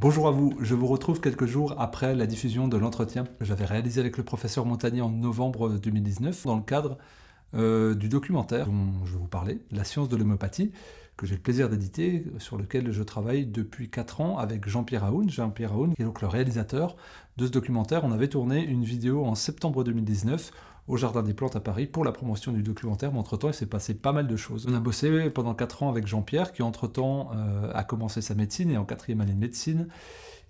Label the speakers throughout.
Speaker 1: Bonjour à vous, je vous retrouve quelques jours après la diffusion de l'entretien que j'avais réalisé avec le professeur Montagnier en novembre 2019 dans le cadre euh, du documentaire dont je vais vous parler, La science de l'homéopathie, que j'ai le plaisir d'éditer, sur lequel je travaille depuis 4 ans avec Jean-Pierre Aoun. Jean-Pierre Aoun, qui est donc le réalisateur de ce documentaire, on avait tourné une vidéo en septembre 2019 au Jardin des Plantes à Paris pour la promotion du documentaire, mais entre-temps, il s'est passé pas mal de choses. On a bossé pendant 4 ans avec Jean-Pierre, qui entre-temps euh, a commencé sa médecine et en quatrième année de médecine.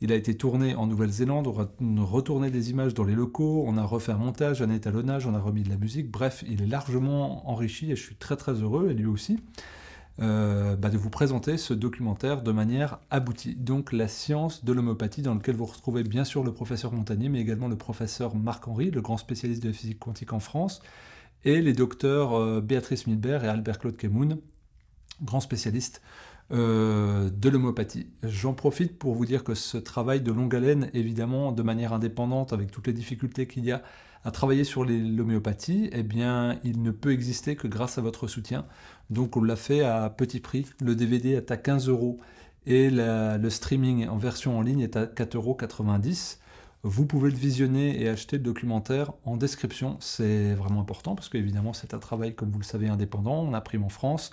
Speaker 1: Il a été tourné en Nouvelle-Zélande, on a retourné des images dans les locaux, on a refait un montage, un étalonnage, on a remis de la musique. Bref, il est largement enrichi et je suis très très heureux, et lui aussi. Euh, bah, de vous présenter ce documentaire de manière aboutie. Donc la science de l'homéopathie dans lequel vous retrouvez bien sûr le professeur Montagnier, mais également le professeur Marc-Henri, le grand spécialiste de la physique quantique en France, et les docteurs euh, Béatrice Milbert et Albert-Claude Kemoun, grand spécialiste euh, de l'homéopathie. J'en profite pour vous dire que ce travail de longue haleine, évidemment de manière indépendante, avec toutes les difficultés qu'il y a, à travailler sur l'homéopathie, eh bien, il ne peut exister que grâce à votre soutien. Donc, on l'a fait à petit prix. Le DVD est à 15 euros et le streaming en version en ligne est à 4,90 euros. Vous pouvez le visionner et acheter le documentaire en description. C'est vraiment important parce qu'évidemment, c'est un travail, comme vous le savez, indépendant. On a imprime en France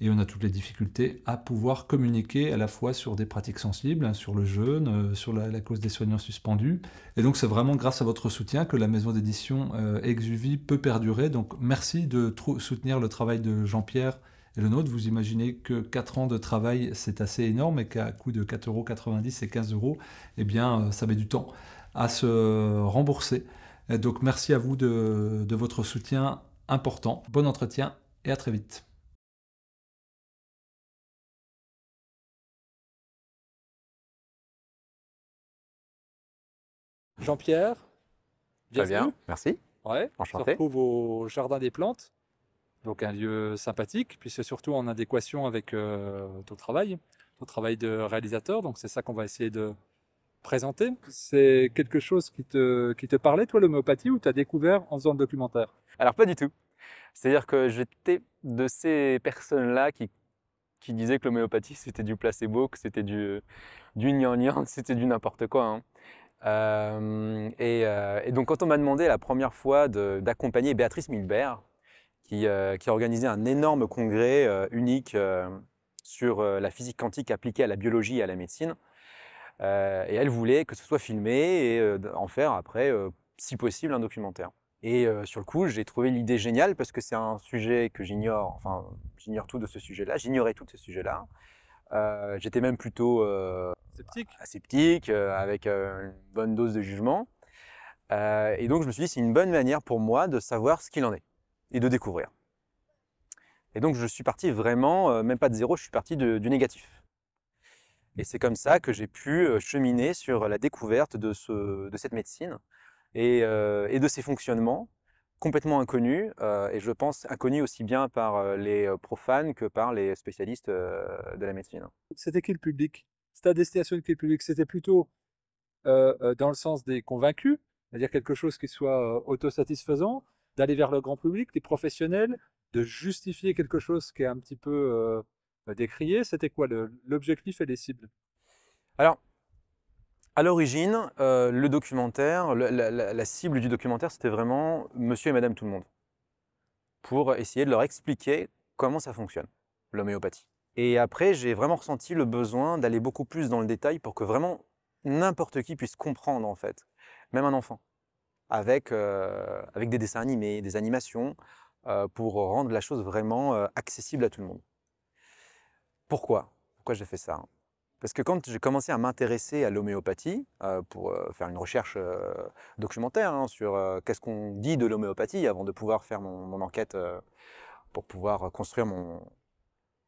Speaker 1: et on a toutes les difficultés à pouvoir communiquer à la fois sur des pratiques sensibles, hein, sur le jeûne, euh, sur la, cause des soignants suspendus. Et donc c'est vraiment grâce à votre soutien que la maison d'édition euh, Exuvie peut perdurer. Donc merci de soutenir le travail de Jean-Pierre et le nôtre. Vous imaginez que 4 ans de travail, c'est assez énorme et qu'à coût de 4,90 euros et 15 euros, eh bien euh, ça met du temps à se rembourser. donc merci à vous de votre soutien important. Bon entretien et à très vite. Jean-Pierre,
Speaker 2: bienvenue. Très bien, merci.
Speaker 1: Ouais, Enchanté. On se retrouve au Jardin des Plantes, donc un lieu sympathique, puisque c'est surtout en adéquation avec euh, ton travail, ton travail de réalisateur, donc c'est ça qu'on va essayer de présenter. C'est quelque chose qui te, qui te parlait, toi, l'homéopathie, ou tu as découvert en faisant le documentaire
Speaker 2: Alors, pas du tout. C'est-à-dire que j'étais de ces personnes-là qui, disaient que l'homéopathie, c'était du placebo, que c'était du, du c'était du n'importe quoi. Hein. Euh, euh, et, donc quand on m'a demandé la première fois d'accompagner Béatrice Milbert, euh, qui, a organisé un énorme congrès unique sur la physique quantique appliquée à la biologie et à la médecine, et elle voulait que ce soit filmé et en faire après, si possible, un documentaire. Et sur le coup, j'ai trouvé l'idée géniale parce que c'est un sujet que j'ignore, enfin, j'ignore tout de ce sujet-là, j'ignorais tout de ce sujet-là. Euh, j'étais même plutôt euh, sceptique, aseptique, bah, euh, avec une bonne dose de jugement. et donc je me suis dit, c'est une bonne manière pour moi de savoir ce qu'il en est et de découvrir. Et donc je suis parti vraiment, même pas de zéro, je suis parti du négatif. Et c'est comme ça que j'ai pu cheminer sur la découverte de, cette médecine et, de ses fonctionnements complètement inconnu, euh, et je pense inconnu aussi bien par euh, les euh, profanes que par les spécialistes de la médecine.
Speaker 1: C'était qui le public C'était à destination de qui le public C'était plutôt dans le sens des convaincus, c'est-à-dire quelque chose qui soit autosatisfaisant, d'aller vers le grand public, les professionnels, de justifier quelque chose qui est un petit
Speaker 2: peu décrié. C'était quoi l'objectif et les cibles alors, à l'origine, euh, le documentaire, la, cible du documentaire, c'était vraiment monsieur et madame tout le monde, pour essayer de leur expliquer comment ça fonctionne, l'homéopathie. Et après, j'ai vraiment ressenti le besoin d'aller beaucoup plus dans le détail pour que vraiment n'importe qui puisse comprendre, en fait, même un enfant, avec, euh, avec des dessins animés, des animations, euh, pour rendre la chose vraiment accessible à tout le monde. Pourquoi Pourquoi j'ai fait ça parce que quand j'ai commencé à m'intéresser à l'homéopathie, euh, pour euh, faire une recherche euh, documentaire hein, sur qu'est-ce qu'on dit de l'homéopathie avant de pouvoir faire mon, enquête, pour pouvoir construire mon,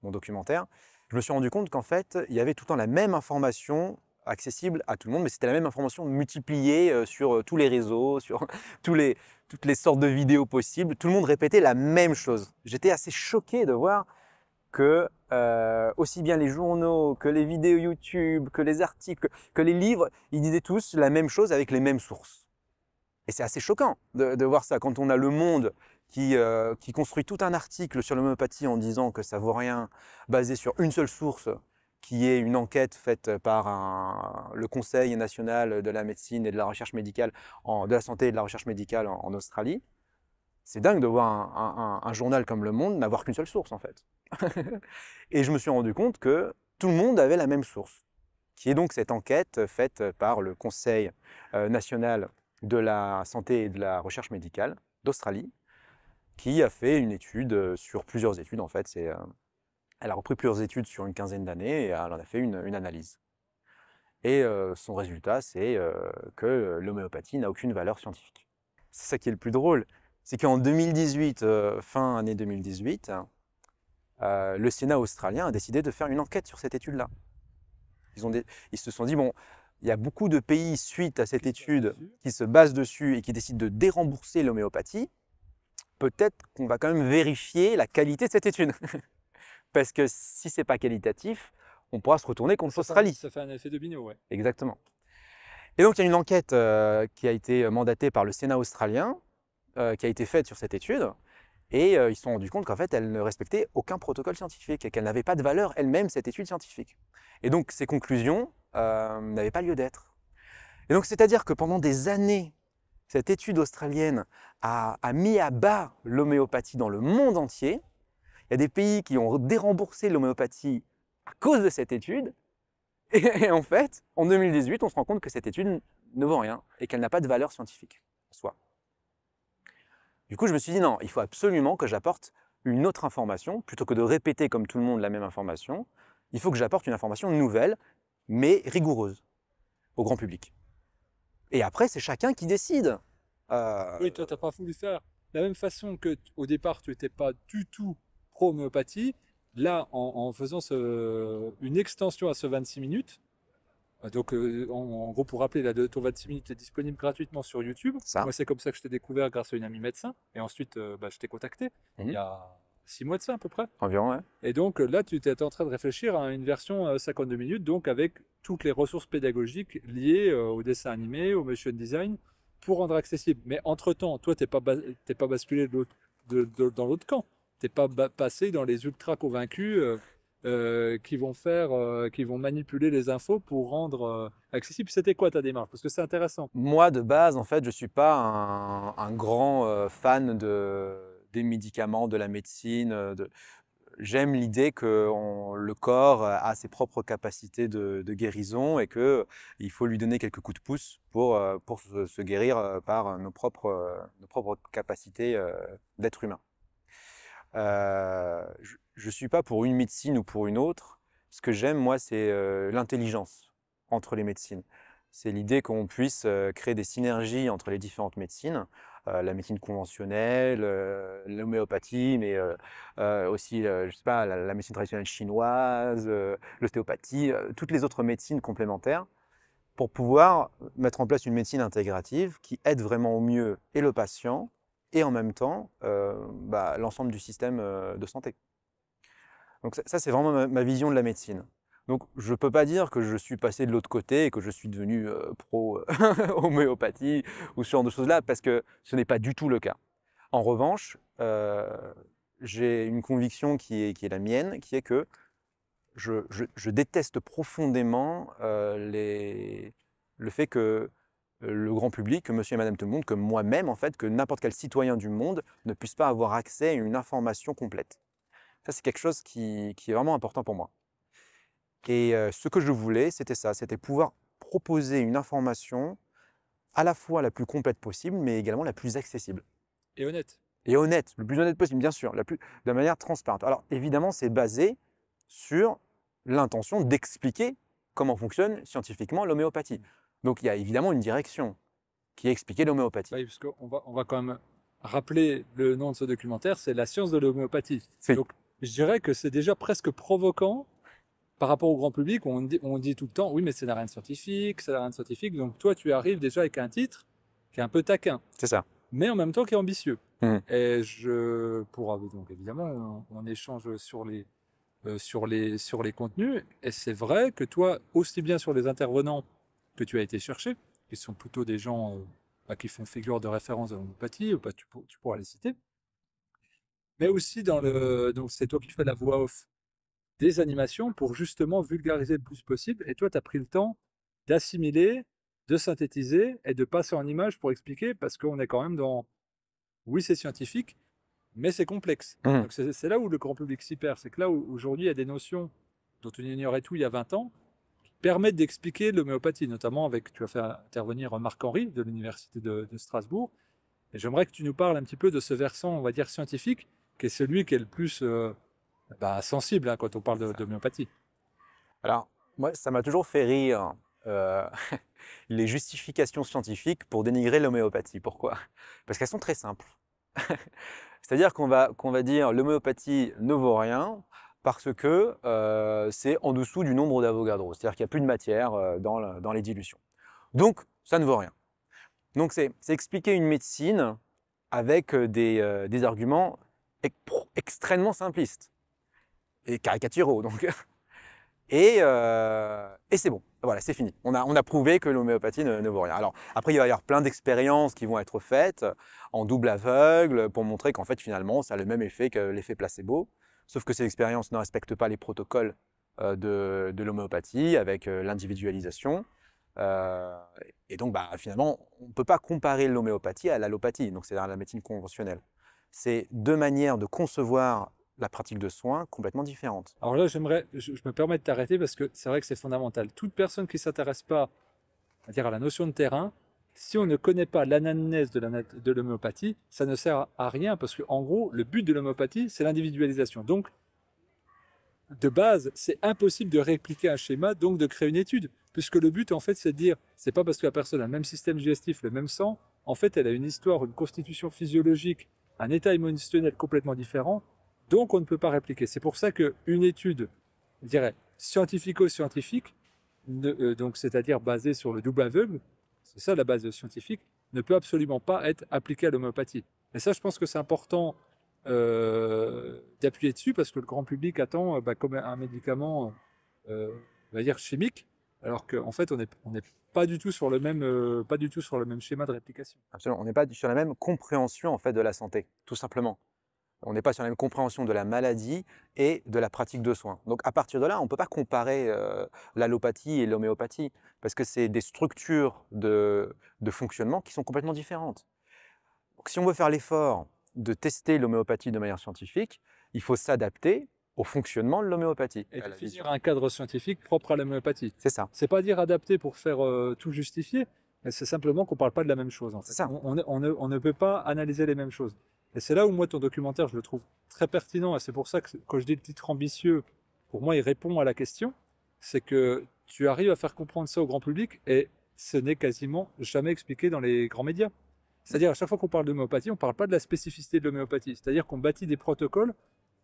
Speaker 2: documentaire, je me suis rendu compte qu'en fait, il y avait tout le temps la même information accessible à tout le monde, mais c'était la même information multipliée sur tous les réseaux, sur tous les, toutes les sortes de vidéos possibles. Tout le monde répétait la même chose. J'étais assez choqué de voir que euh, aussi bien les journaux que les vidéos YouTube, que les articles, que les livres, ils disaient tous la même chose avec les mêmes sources. Et c'est assez choquant de, voir ça quand on a le monde euh, qui, construit tout un article sur l'homéopathie en disant que ça vaut rien, basé sur une seule source, qui est une enquête faite par le Conseil national de la médecine et de la recherche médicale, de la santé et de la recherche médicale en Australie c'est dingue de voir un, journal comme Le Monde n'avoir qu'une seule source, en fait. et je me suis rendu compte que tout le monde avait la même source, qui est donc cette enquête faite par le Conseil euh, national de la santé et de la recherche médicale d'Australie, qui a fait une étude euh, sur plusieurs études, en fait. C'est, euh, elle a repris plusieurs études sur une quinzaine d'années et elle en a fait une, analyse. Et son résultat, c'est que l'homéopathie n'a aucune valeur scientifique. C'est ça qui est le plus drôle, c'est qu'en 2018, euh, fin année 2018, euh, le Sénat australien a décidé de faire une enquête sur cette étude-là. Ils, se sont dit, bon, il y a beaucoup de pays, suite à cette étude, qui se basent dessus et qui décident de dérembourser l'homéopathie. Peut-être qu'on va quand même vérifier la qualité de cette étude. Parce que si c'est pas qualitatif, on pourra se retourner contre l'Australie.
Speaker 1: Ça fait un effet de bineau, oui.
Speaker 2: Exactement. Et donc, il y a une enquête euh, qui a été mandatée par le Sénat australien euh, qui a été faite sur cette étude. Et euh, ils se sont rendus compte qu'en fait, elle ne respectait aucun protocole scientifique et qu'elle n'avait pas de valeur elle-même, cette étude scientifique. Et donc, ces conclusions euh, n'avaient pas lieu d'être. Et donc, c'est-à-dire que pendant des années, cette étude australienne a, mis à bas l'homéopathie dans le monde entier. Il y a des pays qui ont déremboursé l'homéopathie à cause de cette étude. Et, en fait, en 2018, on se rend compte que cette étude ne vaut rien et qu'elle n'a pas de valeur scientifique en du coup, je me suis dit non, il faut absolument que j'apporte une autre information, plutôt que de répéter comme tout le monde la même information, il faut que j'apporte une information nouvelle, mais rigoureuse, au grand public. Et après, c'est chacun qui décide. Euh, oui, toi,
Speaker 1: n'as pas voulu faire. De la même façon que au départ, tu n'étais pas du tout pro-homéopathie, là, en, faisant une extension à ce 26 minutes, ah, donc, euh, en, gros, pour rappeler, la Tour 26 minutes est disponible gratuitement sur YouTube. Moi, c'est comme ça que je t'ai découvert grâce à une amie médecin. Et ensuite, euh, bah, je t'ai contacté mhm. il y a six mois de ça à peu près. Environ, Et donc, là, tu étais en train de réfléchir à une version 52 euh, minutes, donc avec toutes les ressources pédagogiques liées au dessin animé, au motion design, pour rendre accessible. Mais entre-temps, toi, tu n'es pas, basculé dans l'autre camp. Tu n'es pas passé dans les ultra convaincus euh, qui vont faire, euh, qui vont manipuler les infos pour rendre euh, accessible. C'était quoi ta démarche Parce que c'est intéressant.
Speaker 2: Moi, de base, en fait, je suis pas un, grand fan de, des médicaments, de la médecine. De... J'aime l'idée que le corps a ses propres capacités de, guérison et que il faut lui donner quelques coups de pouce pour, pour se, guérir par nos propres, nos propres capacités d'être humain. Euh, je ne suis pas pour une médecine ou pour une autre. Ce que j'aime, moi, c'est euh, l'intelligence entre les médecines. C'est l'idée qu'on puisse euh, créer des synergies entre les différentes médecines, la médecine conventionnelle, l'homéopathie, mais aussi, je sais pas, la, la médecine traditionnelle chinoise, l'ostéopathie, toutes les autres médecines complémentaires, pour pouvoir mettre en place une médecine intégrative qui aide vraiment au mieux et le patient et en même temps euh, bah, l'ensemble du système euh, de santé. Donc ça, c'est vraiment ma, vision de la médecine. Donc je ne peux pas dire que je suis passé de l'autre côté et que je suis devenu euh, pro homéopathie ou ce genre de choses-là, parce que ce n'est pas du tout le cas. En revanche, j'ai une conviction qui est, qui est, la mienne, qui est que je, déteste profondément les, le fait que le grand public, que monsieur et madame tout le monde, que moi-même, en fait, que n'importe quel citoyen du monde ne puisse pas avoir accès à une information complète. Ça, c'est quelque chose qui, est vraiment important pour moi. Et euh, ce que je voulais, c'était ça, c'était pouvoir proposer une information à la fois la plus complète possible, mais également la plus accessible. Et honnête. Et honnête, le plus honnête possible, bien sûr, de manière transparente. Alors, évidemment, c'est basé sur l'intention d'expliquer comment fonctionne scientifiquement l'homéopathie. Donc il y a évidemment une direction qui expliquait l'homéopathie. Oui, parce qu'on va, on va quand même
Speaker 1: rappeler le nom de ce documentaire, c'est la science de l'homéopathie. Donc je dirais que c'est déjà presque provoquant par rapport au grand public. On dit, on dit tout le temps, oui, mais c'est la reine scientifique, c'est la reine scientifique. Donc toi, tu arrives déjà avec un titre qui est un peu taquin. C'est ça. Mais en même temps qui est ambitieux. Mmh. Et je, pourrais donc évidemment, on, échange sur les, euh, sur les, sur les contenus. Et c'est vrai que toi, aussi bien sur les intervenants que tu as été chercher, qui sont plutôt des gens euh, bah, qui font figure de référence dans l'homéopathie, euh, bah, tu, tu, pourras les citer. Mais aussi dans le, donc c'est toi qui fais la voix off des animations pour justement vulgariser le plus possible. Et toi, tu as pris le temps d'assimiler, de synthétiser et de passer en image pour expliquer parce qu'on est quand même dans, oui, c'est scientifique, mais c'est complexe. Mmh. c'est là où le grand public s'y perd. C'est que là, aujourd'hui, il y a des notions dont on ignorait tout il y a 20 ans, permettent d'expliquer l'homéopathie, notamment avec, tu as fait intervenir Marc henri de l'Université de, Strasbourg. Et j'aimerais que tu nous parles un petit peu de ce versant, on va dire, scientifique, qui est celui qui est le plus euh, bah,
Speaker 2: sensible hein, quand on parle d'homéopathie. Alors, moi, ça m'a toujours fait rire euh, les justifications scientifiques pour dénigrer l'homéopathie. Pourquoi Parce qu'elles sont très simples. C'est-à-dire qu'on va, qu'on va dire l'homéopathie ne vaut rien, parce que euh, c'est en dessous du nombre d'Avogadro, c'est-à-dire qu'il n'y a plus de matière euh, dans, dans, les dilutions. Donc, ça ne vaut rien. Donc, c'est expliquer une médecine avec euh, des, des arguments extrêmement simplistes et caricaturaux, donc. Et, et c'est bon, voilà, c'est fini. On a, on a prouvé que l'homéopathie ne, ne, vaut rien. Alors, après, il va y avoir plein d'expériences qui vont être faites en double aveugle pour montrer qu'en fait, finalement, ça a le même effet que l'effet placebo. Sauf que ces expériences ne respectent pas les protocoles euh, de, l'homéopathie avec euh, l'individualisation. Euh, et donc, bah, finalement, on ne peut pas comparer l'homéopathie à l'allopathie, donc cest la médecine conventionnelle. C'est deux manières de concevoir la pratique de soins complètement différentes.
Speaker 1: Alors là, j'aimerais, je, me permets de t'arrêter parce que c'est vrai que c'est fondamental. Toute personne qui ne s'intéresse pas à, dire, à la notion de terrain si on ne connaît pas l'anamnèse de l'homéopathie, ça ne sert à rien parce qu'en gros, le but de l'homéopathie, c'est l'individualisation. Donc, de base, c'est impossible de répliquer un schéma, donc de créer une étude, puisque le but, en fait, c'est de dire, c'est pas parce que la personne a le même système digestif, le même sang, en fait, elle a une histoire, une constitution physiologique, un état émotionnel complètement différent, donc on ne peut pas répliquer. C'est pour ça qu'une étude, je dirais, scientifico-scientifique, euh, donc c'est-à-dire basée sur le double aveugle, c'est ça la base scientifique, ne peut absolument pas être appliquée à l'homéopathie. Et ça, je pense que c'est important euh, d'appuyer dessus parce que le grand public attend euh, bah, comme un médicament, euh, va dire chimique, alors qu'en fait, on n'est pas du tout sur le même, pas du tout sur le même schéma de réplication.
Speaker 2: Absolument, on n'est pas sur la même compréhension en fait de la santé, tout simplement on n'est pas sur la même compréhension de la maladie et de la pratique de soins. Donc à partir de là, on ne peut pas comparer l'alopathie euh, l'allopathie et l'homéopathie, parce que c'est des structures de, fonctionnement qui sont complètement différentes. Donc, si on veut faire l'effort de tester l'homéopathie de manière scientifique, il faut s'adapter au fonctionnement de l'homéopathie.
Speaker 1: Et définir un cadre scientifique propre à l'homéopathie. C'est ça. C'est
Speaker 2: pas dire adapter pour faire
Speaker 1: euh, tout justifier, mais c'est simplement qu'on ne parle pas de la même chose. c'est ça. on ne peut pas analyser les mêmes choses. Et c'est là où moi, ton documentaire, je le trouve très pertinent, et c'est pour ça que quand je dis le titre ambitieux, pour moi, il répond à la question, c'est que tu arrives à faire comprendre ça au grand public, et ce n'est quasiment jamais expliqué dans les grands médias. C'est-à-dire, à chaque fois qu'on parle d'homéopathie, on ne parle pas de la spécificité de l'homéopathie. C'est-à-dire qu'on bâtit des protocoles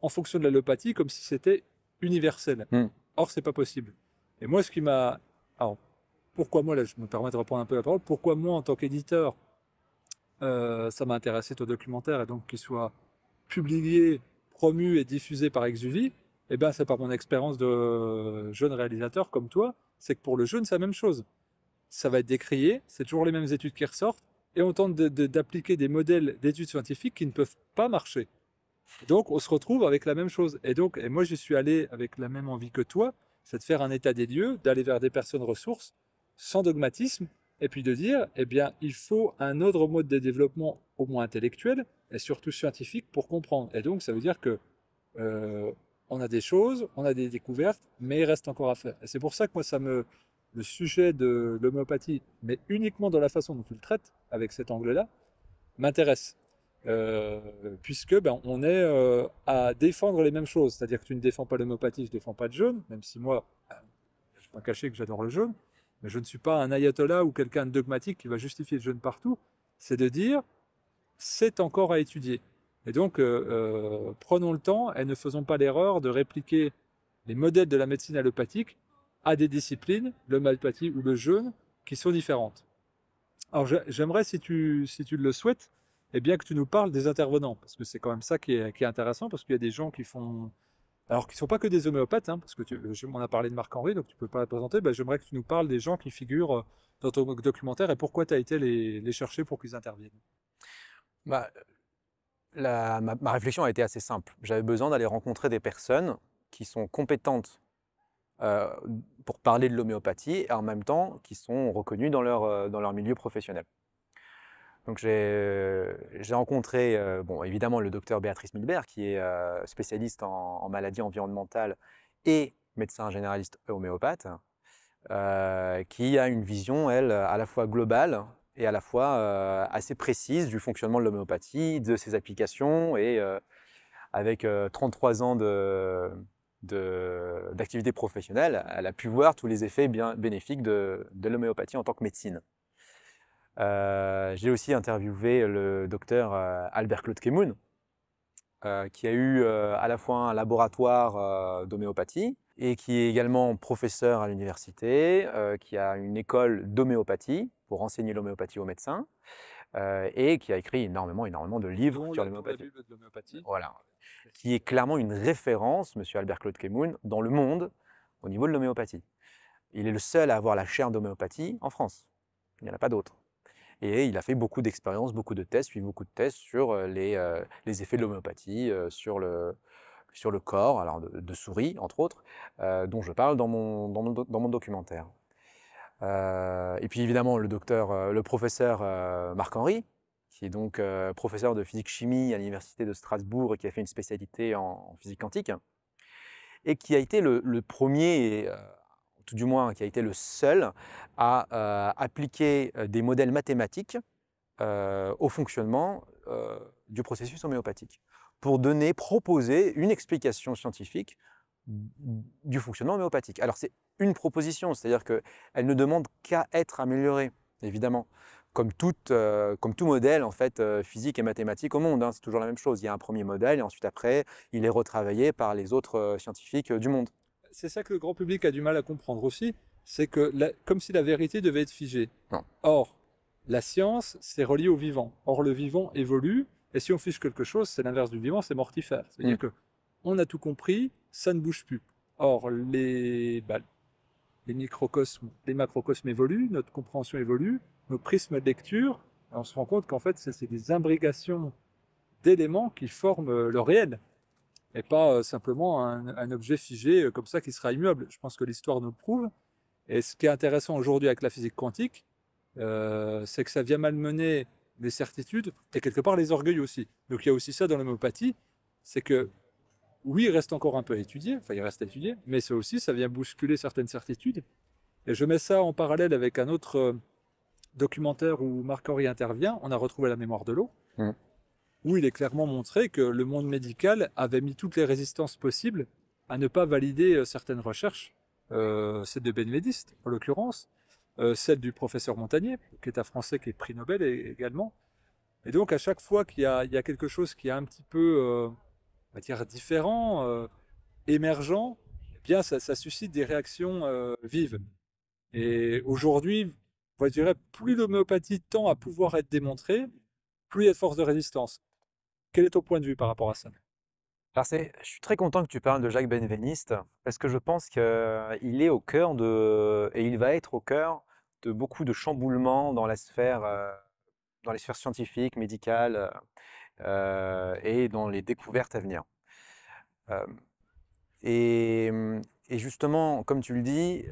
Speaker 1: en fonction de l'allopathie comme si c'était universel. Or, hmm. Or, c'est pas possible. Et moi, ce qui m'a. Alors, pourquoi moi, là, je me permets de reprendre un peu la parole, pourquoi moi, en tant qu'éditeur, euh, ça m'a intéressé ton documentaire et donc qu'il soit publié, promu et diffusé par Exuvie, et eh ben, c'est par mon expérience de jeune réalisateur comme toi, c'est que pour le jeune, c'est la même chose. Ça va être décrié, c'est toujours les mêmes études qui ressortent, et on tente d'appliquer des modèles d'études scientifiques qui ne peuvent pas marcher. Donc, on se retrouve avec la même chose. Et donc, et moi, j'y suis allé avec la même envie que toi, c'est de faire un état des lieux, d'aller vers des personnes ressources, sans dogmatisme, et puis de dire, eh bien, il faut un autre mode de développement, au moins intellectuel, et surtout scientifique, pour comprendre. Et donc, ça veut dire que euh, on a des choses, on a des découvertes, mais il reste encore à faire. Et c'est pour ça que moi, ça me, le sujet de l'homéopathie, mais uniquement dans la façon dont tu le traites, avec cet angle-là, m'intéresse. Euh, puisque ben, on est euh, à défendre les mêmes choses. C'est-à-dire que tu ne défends pas l'homéopathie, je ne défends pas le jeûne, même si moi, euh, je ne vais pas cacher que j'adore le jeûne mais je ne suis pas un ayatollah ou quelqu'un de dogmatique qui va justifier le jeûne partout, c'est de dire c'est encore à étudier. Et donc, euh, euh, prenons le temps et ne faisons pas l'erreur de répliquer les modèles de la médecine allopathique à des disciplines, le l'homéopathie ou le jeûne, qui sont différentes. Alors, j'aimerais, si tu, si tu le souhaites, eh bien que tu nous parles des intervenants, parce que c'est quand même ça qui est intéressant, parce qu'il y a des gens qui font alors qui ne sont pas que des homéopathes, hein, parce que tu, on a parlé de Marc-Henri, donc tu ne peux pas la présenter, bah, j'aimerais que tu nous parles des gens qui figurent euh, dans ton documentaire et pourquoi tu as été les, chercher pour qu'ils interviennent.
Speaker 2: Bah, ma, réflexion a été assez simple. J'avais besoin d'aller rencontrer des personnes qui sont compétentes euh, pour parler de l'homéopathie et en même temps qui sont reconnues dans leur, euh, dans leur milieu professionnel. Donc j'ai euh, rencontré, euh, bon, évidemment, le docteur Béatrice Milbert, qui est euh, spécialiste en, maladies environnementales et médecin généraliste homéopathe, qui a une vision, elle, à la fois globale et à la fois assez précise du fonctionnement de l'homéopathie, de ses applications, et avec 33 ans d'activité professionnelle, elle a pu voir tous les effets bien bénéfiques de l'homéopathie en tant que médecine. Euh, j'ai aussi interviewé le docteur euh, Albert-Claude Kemoun, euh, qui a eu à la fois un laboratoire d'homéopathie et qui est également professeur à l'université, qui a une école d'homéopathie pour enseigner l'homéopathie aux médecins. et qui a écrit énormément, énormément de livres sur l'homéopathie. Voilà. Qui est clairement une référence, monsieur Albert-Claude Kemoun, dans le monde au niveau de l'homéopathie. Il est le seul à avoir la chaire d'homéopathie en France. Il n'y en a pas d'autre. Et il a fait beaucoup d'expériences, beaucoup de tests, puis beaucoup de tests sur les, effets de l'homéopathie, sur, le, sur le corps, alors de, souris, entre autres, dont je parle dans mon, dans mon, dans mon documentaire. et puis évidemment, le docteur, le professeur Marc-Henri, qui est donc professeur de physique-chimie à l'université de Strasbourg et qui a fait une spécialité en, physique quantique, et qui a été le, le premier tout du moins qui a été le seul, à euh, appliquer euh, des modèles mathématiques euh, au fonctionnement du processus homéopathique, pour donner, proposer une explication scientifique du fonctionnement homéopathique. Alors c'est une proposition, c'est-à-dire qu'elle ne demande qu'à être améliorée, évidemment. Comme, comme, tout modèle en fait physique et mathématique au monde. Hein, c'est toujours la même chose. Il y a un premier modèle et ensuite après, il est retravaillé par les autres scientifiques du
Speaker 1: monde c'est ça que le grand public a du mal à comprendre aussi, c'est que comme si la vérité devait être figée. Or, la science, c'est relié au vivant. Or, le vivant évolue, et si on fiche quelque chose, c'est l'inverse du vivant, c'est mortifère. C'est-à-dire mm. que on a tout compris, ça ne bouge plus. Or, les, bah, les microcosmes, les macrocosmes évoluent, notre compréhension évolue, nos prismes de lecture, on se rend compte qu'en fait, c'est des imbrications d'éléments qui forment le réel et pas euh, simplement un, objet figé euh, comme ça qui sera immuable. Je pense que l'histoire nous le prouve. Et ce qui est intéressant aujourd'hui avec la physique quantique, euh, c'est que ça vient malmener les certitudes et quelque part les orgueils aussi. Donc il y a aussi ça dans l'homéopathie, c'est que oui, il reste encore un peu à étudier, enfin il reste à étudier, mais ça aussi, ça vient bousculer certaines certitudes. Et je mets ça en parallèle avec un autre documentaire où Marc-Henri intervient, on a retrouvé la mémoire de l'eau. Mmh où il est clairement montré que le monde médical avait mis toutes les résistances possibles à ne pas valider euh, certaines recherches, euh, celle de Benvediste, en l'occurrence, euh, celle du professeur Montagnier, qui est un Français qui est prix Nobel également. Et donc à chaque fois qu'il y, a quelque chose qui est un petit peu, différent, émergent, eh bien ça, suscite des réactions vives. Et aujourd'hui, dirais, plus l'homéopathie tend à pouvoir être démontrée, plus il y a de force de résistance.
Speaker 2: Quel est ton point de vue par rapport à ça je suis très content que tu parles de Jacques Benveniste parce que je pense qu'il euh, est au cœur de, et il va être au cœur de beaucoup de chamboulements dans la sphère, euh, dans les sphères scientifiques, médicales euh, et dans les découvertes à venir. et, hum, et, justement, comme tu le dis,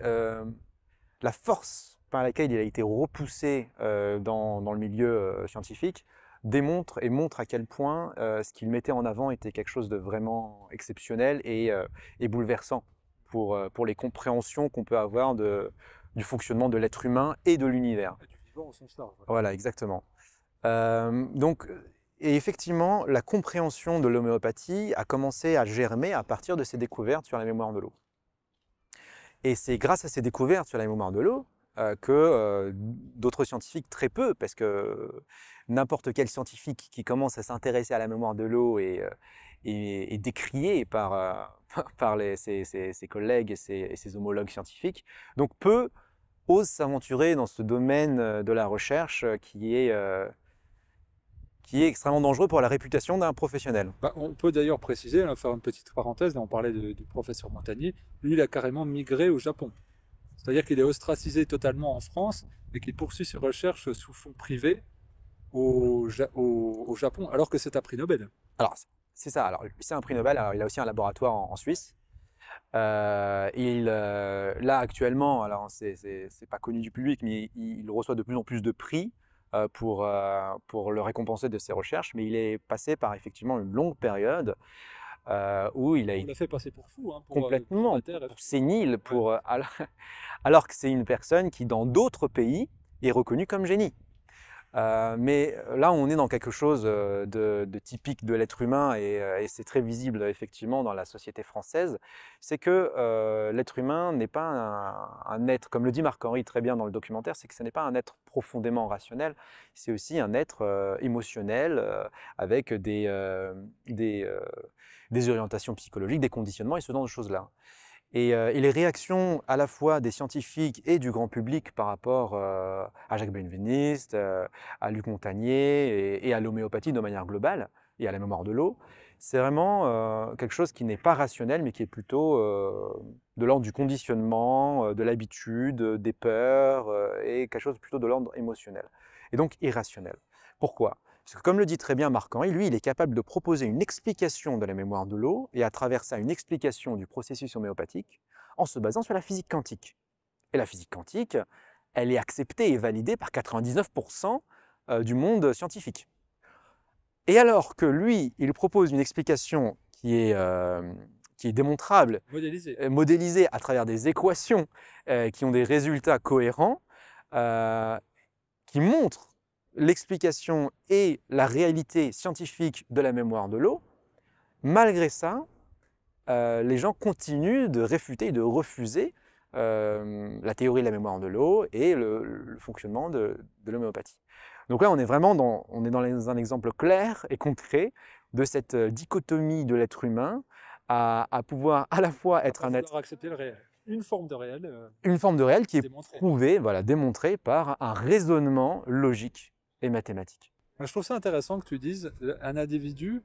Speaker 2: la force par laquelle il a été repoussé dans, dans, le milieu scientifique, démontre et montre à quel point euh, ce qu'il mettait en avant était quelque chose de vraiment exceptionnel et, euh, bouleversant pour, euh, pour les compréhensions qu'on peut avoir de, du fonctionnement de l'être humain et de l'univers. Voilà, exactement. donc, et effectivement, la compréhension de l'homéopathie a commencé à germer à partir de ses découvertes sur la mémoire de l'eau. Et c'est grâce à ces découvertes sur la mémoire de l'eau euh, que euh, d'autres scientifiques, très peu, parce que euh, n'importe quel scientifique qui commence à s'intéresser à la mémoire de l'eau est décrié par, par ses, collègues et ses, homologues scientifiques. Donc peu osent s'aventurer dans ce domaine de la recherche qui est, qui est extrêmement dangereux pour la réputation d'un professionnel. Bah, on peut d'ailleurs préciser, hein, faire une petite parenthèse, on parlait du professeur
Speaker 1: Montagnier, lui il a carrément migré au Japon. C'est-à-dire qu'il est ostracisé totalement en France et qu'il poursuit ses recherches sous fonds privés au, au, Japon, alors
Speaker 2: que c'est un prix Nobel. Alors, c'est ça. Alors, c'est un prix Nobel. Alors, il a aussi un laboratoire en, Suisse. Euh, il, euh, là, actuellement, alors c'est pas connu du public, mais il, reçoit de plus en plus de prix euh, pour, pour le récompenser de ses recherches. Mais il est passé par effectivement une longue période euh, où il a été. fait passer pour fou, hein, pour, euh, complètement, pour, sénile, pour, euh, alors que c'est une personne qui, dans d'autres pays, est reconnue comme génie. Euh, mais euh, là, on est dans quelque chose euh, de, typique de l'être humain et, c'est très visible effectivement dans la société française. C'est que l'être humain n'est pas un, être, comme le dit Marc-Henri très bien dans le documentaire, c'est que ce n'est pas un être profondément rationnel, c'est aussi un être émotionnel avec des, des, des orientations psychologiques, des conditionnements et ce genre de choses-là. Euh, et, les réactions à la fois des scientifiques et du grand public par rapport euh, à Jacques Benveniste, euh, à Luc Montagnier et à l'homéopathie de manière globale et à la mémoire de l'eau, c'est vraiment quelque chose qui n'est pas rationnel mais qui est plutôt de l'ordre du conditionnement, de l'habitude, des peurs et quelque chose plutôt de l'ordre émotionnel et donc irrationnel. Pourquoi parce que comme le dit très bien marc lui, il est capable de proposer une explication de la mémoire de l'eau et à travers ça une explication du processus homéopathique en se basant sur la physique quantique. Et la physique quantique, elle est acceptée et validée par 99% euh, du monde scientifique. Et alors que lui, il propose une explication qui est, euh, qui est démontrable, euh, modélisée. à travers des équations qui ont des résultats cohérents, qui montrent l'explication et la réalité scientifique de la mémoire de l'eau, malgré ça, euh, les gens continuent de réfuter et de refuser euh, la théorie de la mémoire de l'eau et le, fonctionnement de, l'homéopathie. Donc là, on est vraiment dans, on est dans un exemple clair et concret de cette euh, dichotomie de l'être humain à, pouvoir à la fois être un être... accepter le réel. Une forme de réel. une forme de réel qui est prouvée, voilà, démontrée par un raisonnement logique et mathématiques.
Speaker 1: Je trouve ça intéressant que tu dises, euh, un individu,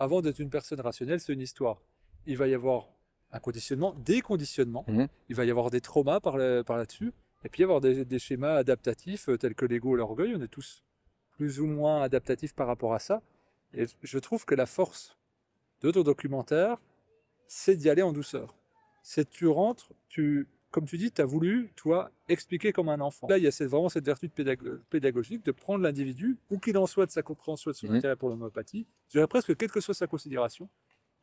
Speaker 1: avant d'être une personne rationnelle, c'est une histoire. Il va y avoir un conditionnement, des conditionnements, mhm. il va y avoir des traumas par, là-dessus, et puis y avoir des, schémas adaptatifs euh, tels que l'ego et l'orgueil, on est tous plus ou moins adaptatifs par rapport à ça. Et je trouve que la force de ton documentaire, c'est d'y aller en douceur. C'est tu rentres, tu, comme tu dis, tu as voulu, toi, expliquer comme un enfant. Là, il y a vraiment cette vertu de pédagogique de prendre l'individu, où qu'il en soit de sa compréhension de son mhm. intérêt pour l'homéopathie, je dirais presque, quelle que soit sa considération,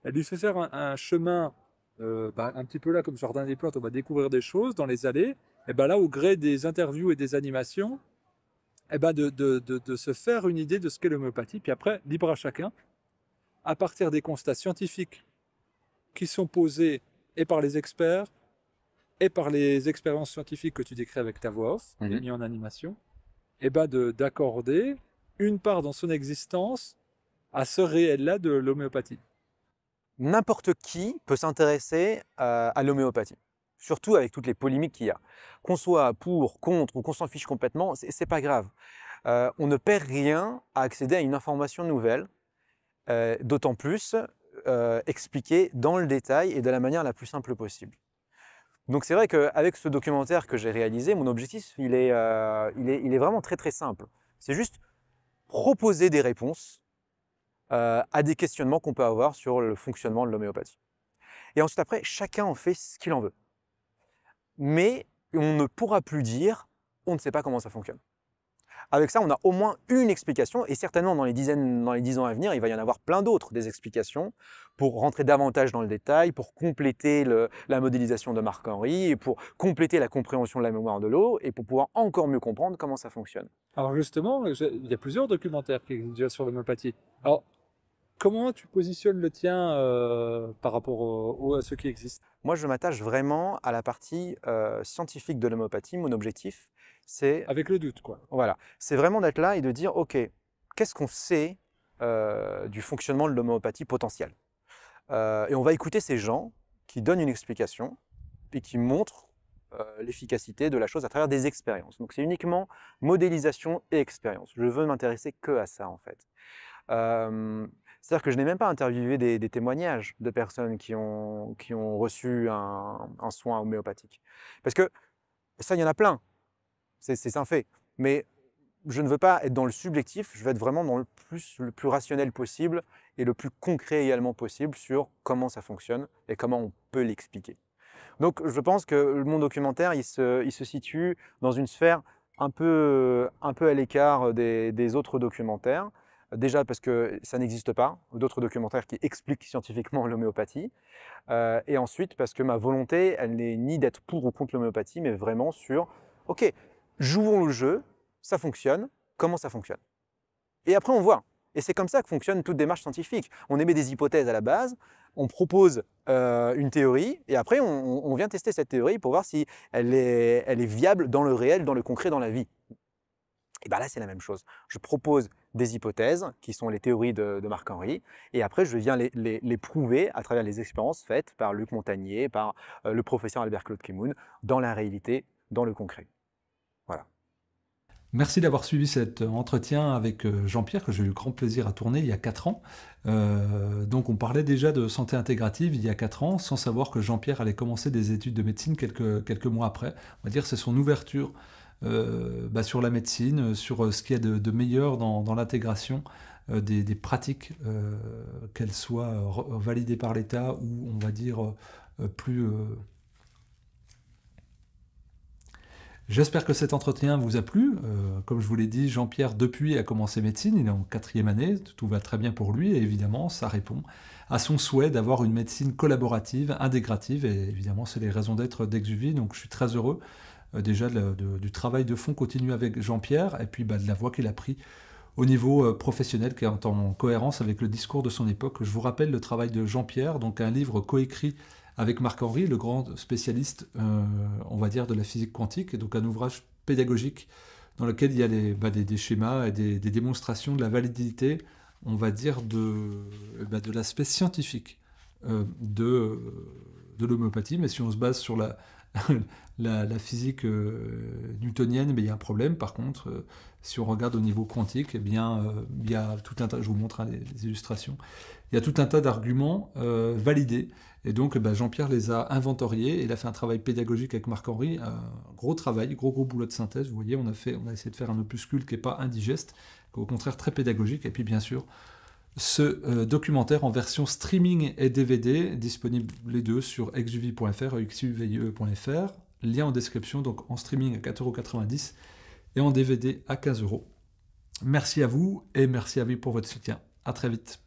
Speaker 1: elle lui fait faire un, chemin, euh, bah, un petit peu là, comme Jardin des plantes, on va découvrir des choses dans les allées, et ben là, au gré des interviews et des animations, et bah, de, de, se faire une idée de ce qu'est l'homéopathie, puis après, libre à chacun, à partir des constats scientifiques qui sont posés et par les experts, et par les expériences scientifiques que tu décris avec ta voix off, mhm. mis en animation, et eh ben, d'accorder une part dans son existence
Speaker 2: à ce réel-là de l'homéopathie. N'importe qui peut s'intéresser euh, à, l'homéopathie, surtout avec toutes les polémiques qu'il y a. Qu'on soit pour, contre ou qu'on s'en fiche complètement, c'est pas grave. Euh, on ne perd rien à accéder à une information nouvelle, euh, d'autant plus expliquée dans le détail et de la manière la plus simple possible. Donc c'est vrai qu'avec ce documentaire que j'ai réalisé, mon objectif, il est, euh, il est, vraiment très très simple. C'est juste proposer des réponses euh, à des questionnements qu'on peut avoir sur le fonctionnement de l'homéopathie. Et ensuite après, chacun en fait ce qu'il en veut. Mais on ne pourra plus dire on ne sait pas comment ça fonctionne. Avec ça, on a au moins une explication, et certainement dans les, dizaines, dans les dix ans à venir, il va y en avoir plein d'autres des explications pour rentrer davantage dans le détail, pour compléter la modélisation de Marc Henry, et pour compléter la compréhension de la mémoire de l'eau, et pour pouvoir encore mieux comprendre comment ça fonctionne.
Speaker 1: Alors justement, il y a plusieurs documentaires qui existent sur l'homéopathie. Alors,
Speaker 2: comment tu positionnes le tien euh, par rapport à ce qui existe Moi, je m'attache vraiment à la partie euh, scientifique de l'homéopathie. Mon objectif, c'est... Avec le doute, quoi. Voilà. C'est vraiment d'être là et de dire, OK, qu'est-ce qu'on sait euh, du fonctionnement de l'homéopathie potentielle euh, Et on va écouter ces gens qui donnent une explication et qui montrent euh, l'efficacité de la chose à travers des expériences. Donc c'est uniquement modélisation et expérience. Je veux m'intéresser que à ça, en fait. C'est-à-dire que je n'ai même pas interviewé des, témoignages de personnes qui ont, reçu un, un soin homéopathique. Parce que ça, il y en a plein. C'est un fait. Mais je ne veux pas être dans le subjectif, je veux être vraiment dans le plus, le plus rationnel possible et le plus concret également possible sur comment ça fonctionne et comment on peut l'expliquer. Donc je pense que mon documentaire, il se, situe dans une sphère un peu, un peu à l'écart des, autres documentaires. Déjà parce que ça n'existe pas, d'autres documentaires qui expliquent scientifiquement l'homéopathie. Euh, et ensuite parce que ma volonté, elle n'est ni d'être pour ou contre l'homéopathie, mais vraiment sur, ok, jouons le jeu, ça fonctionne, comment ça fonctionne. Et après, on voit. Et c'est comme ça que fonctionne toute démarche scientifique. On émet des hypothèses à la base, on propose euh, une théorie, et après, on, vient tester cette théorie pour voir si elle est, viable dans le réel, dans le concret, dans la vie. Et bien là, c'est la même chose. Je propose des hypothèses, qui sont les théories de, Marc-Henri, et après, je viens les, prouver à travers les expériences faites par Luc Montagnier, par euh, le professeur Albert-Claude Kemoun, dans la réalité, dans le concret.
Speaker 1: Merci d'avoir suivi cet euh, entretien avec euh, Jean-Pierre que j'ai eu grand plaisir à tourner il y a 4 ans. Euh, donc on parlait déjà de santé intégrative il y a quatre ans sans savoir que Jean-Pierre allait commencer des études de médecine quelques, quelques mois après. On va dire c'est son ouverture bah, sur la médecine, sur ce qu'il y a de, meilleur dans, l'intégration des, pratiques, qu'elles soient validées par l'État ou on va dire plus J'espère que cet entretien vous a plu. Euh, comme je vous l'ai dit, Jean-Pierre Depuis a commencé médecine, il est en quatrième année, tout va très bien pour lui et évidemment ça répond à son souhait d'avoir une médecine collaborative, intégrative et évidemment c'est les raisons d'être d'Exuvie, donc je suis très heureux euh, déjà du travail de fond continu avec Jean-Pierre et puis bah, de la voie qu'il a pris au niveau euh, professionnel qui est en cohérence avec le discours de son époque. Je vous rappelle le travail de Jean-Pierre, donc un livre coécrit avec marc Henry, le grand spécialiste, euh, on va dire, de la physique quantique, donc un ouvrage pédagogique dans lequel il y a bah, des, schémas et des, démonstrations de la validité, on va dire, de, eh ben, de l'aspect scientifique euh, de, de l'homéopathie. Mais si on se base sur la, la, physique euh, newtonienne, il y a un problème. Par contre, si on regarde au niveau quantique, eh bien, il y a tout un je vous montre hein, illustrations, il y a tout un tas d'arguments validés et donc bah, Jean-Pierre les a inventoriés, et il a fait un travail pédagogique avec Marc-Henri, gros travail, gros gros boulot de synthèse, vous voyez, on a, fait, on a essayé de faire un opuscule qui n'est pas indigeste, au contraire très pédagogique, et puis bien sûr, ce euh, documentaire en version streaming et DVD, disponible les deux sur exuvie.fr et xuvie.fr, e lien en description, donc en streaming à 4,90€ et en DVD à 15€. Merci à vous et merci à vous pour votre soutien. À très vite.